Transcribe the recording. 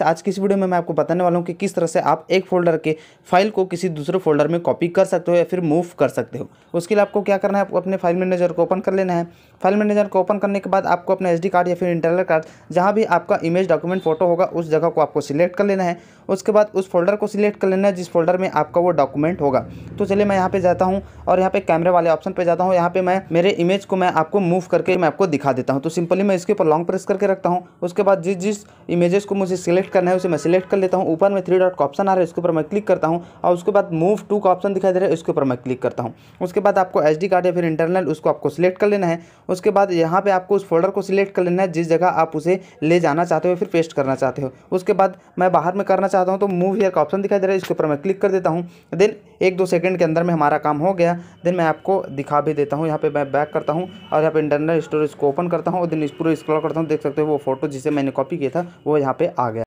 आज की इस वीडियो में मैं आपको बताने वाला हूँ कि किस तरह से आप एक फोल्डर के फाइल को किसी दूसरे फोल्डर में कॉपी कर सकते हो या फिर मूव कर सकते हो उसके लिए आपको क्या करना है आपको अपने फाइल मैनेजर को ओपन कर लेना है फाइल मैनेजर को ओपन करने के बाद आपको अपने एसडी कार्ड या फिर इंटरनल कार्ड जहाँ भी आपका इमेज डॉक्यूमेंट फोटो होगा उस जगह को आपको सिलेक्ट कर लेना है उसके बाद उस फोल्डर को सिलेक्ट कर लेना है जिस फोल्डर में आपका वो डॉक्यूमेंट होगा तो चलिए मैं यहाँ पर जाता हूँ और यहाँ पर कैमरे वाले ऑप्शन पर जाता हूँ यहाँ पर मैं मेरे इमेज को मैं आपको मूव करके मैं आपको दिखा देता हूँ तो सिंपली मैं इसके ऊपर लॉन्ग प्रेस करके रखता हूँ उसके बाद जिस जिस इमेजेस को मुझे सिलेक्ट सेलेक्ट करना है उसे मैं सिलेक्ट कर लेता हूँ ऊपर में थ्री डॉट का ऑप्शन आ रहा है इसके ऊपर मैं क्लिक करता हूँ और उसके बाद मूव टू का ऑप्शन दिखाई दे रहा है उसके ऊपर मैं क्लिक करता हूँ उसके बाद आपको एच कार्ड या फिर इंटरनल उसको आपको सिलेक्ट कर लेना है उसके बाद यहाँ पर आपको उस फोल्डर को सिलेक्ट कर लेना है जिस जगह आप उसे ले जाना चाहते हो फिर पेस्ट करना चाहते हो उसके बाद मैं बाहर में करना चाहता हूँ तो मूव हेयर का ऑप्शन दिखाई दे रहा है इसके ऊपर मैं क्लिक कर देता हूँ देन एक दो सेकंड के अंदर में हमारा काम हो गया देन मैं आपको दिखा भी देता हूँ यहाँ पे मैं बैक करता हूँ और यहाँ पे इंटरनल स्टोरेज को ओपन करता हूँ और दिन इस पूरे स्क्रॉल करता हूँ देख सकते हो वो फोटो जिसे मैंने कॉपी किया था वो यहाँ पे आ गया